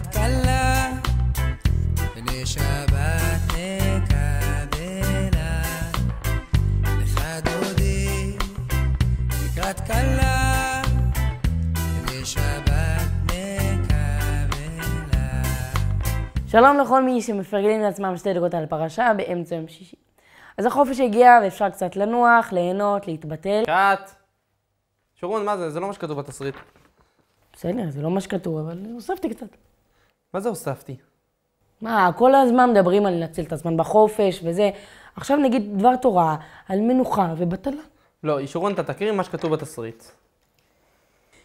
بتكلم بنشابات نكابلا لخدودي לקראת כלה לשבת נקבלה. שלום לכל מי שמפרגלים לעצמם שתי דקות על פרשה באמצע יום שישי. אז החופש הגיע ואפשר קצת לנוח, ליהנות, להתבטל. קאט! שרון, מה זה? זה לא מה שכתוב בתסריט. בסדר, זה לא מה שכתוב, אבל הוספתי קצת. מה זה הוספתי? מה, כל הזמן מדברים על לנצל את הזמן בחופש וזה. עכשיו נגיד דבר תורה על מנוחה ובטלה. לא, אישורון, אתה תכירי מה שכתוב בתסריט.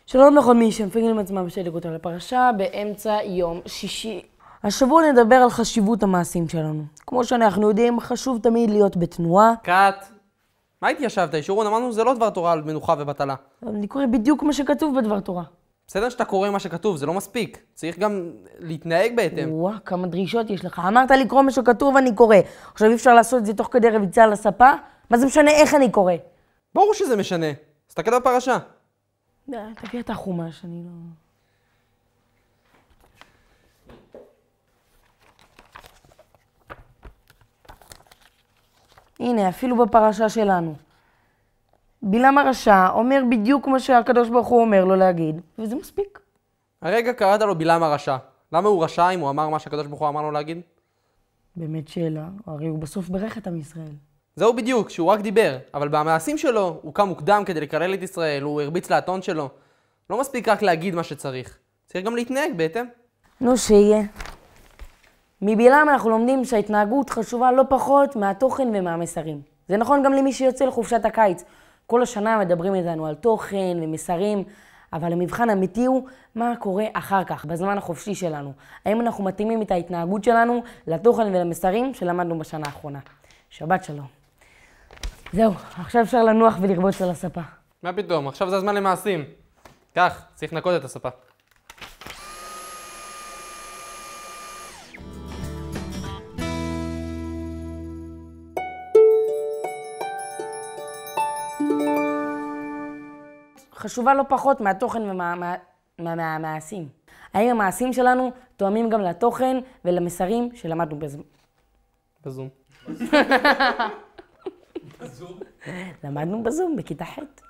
שלום לכל מי עם עצמם בשתי דקות לפרשה באמצע יום שישי. השבוע נדבר על חשיבות המעשים שלנו. כמו שאנחנו יודעים, חשוב תמיד להיות בתנועה. קאט. מה התיישבת, אישורון? אמרנו, זה לא דבר תורה על מנוחה ובטלה. אני קורא בדיוק מה שכתוב בדבר תורה. בסדר שאתה קורא מה שכתוב, זה לא מספיק. צריך גם להתנהג בהתאם. וואו, כמה דרישות יש לך. אמרת לקרוא מה שכתוב, אני קורא. עכשיו, אי אפשר לעשות את זה תוך כדי רביצה על הספה? מה זה משנה איך אני קורא? ברור שזה משנה. תסתכל בפרשה. אה, תגיד את החומש, אני לא... הנה, אפילו בפרשה שלנו. בלעם הרשע אומר בדיוק כמו שהקדוש ברוך הוא אומר לו להגיד, וזה מספיק. הרגע קראת לו בלעם הרשע. למה הוא רשע אם הוא אמר מה שהקדוש ברוך הוא אמר לו להגיד? באמת שאלה, הרי הוא בסוף ברך את עם ישראל. זהו בדיוק, שהוא רק דיבר, אבל במעשים שלו הוא קם מוקדם כדי לקלל את ישראל, הוא הרביץ לאתון שלו. לא מספיק רק להגיד מה שצריך, צריך גם להתנהג בהתאם. נו, שיהיה. מבלעם אנחנו לומדים שההתנהגות חשובה לא פחות מהתוכן ומהמסרים. זה נכון גם למי שיוצא לחופשת הקיץ. כל השנה מדברים איתנו על תוכן ומסרים, אבל המבחן האמיתי הוא מה קורה אחר כך, בזמן החופשי שלנו. האם אנחנו מתאימים את ההתנהגות שלנו לתוכן ולמסרים שלמדנו בשנה האחרונה. שבת שלום. זהו, עכשיו אפשר לנוח ולרבוץ על הספה. מה פתאום, עכשיו זה הזמן למעשים. קח, צריך לנקות את הספה. חשובה לא פחות מהתוכן ומהמעשים. ומה, מה, מה, האם המעשים שלנו תואמים גם לתוכן ולמסרים שלמדנו בז... בזום. בזום? למדנו בזום, בכיתה ח'.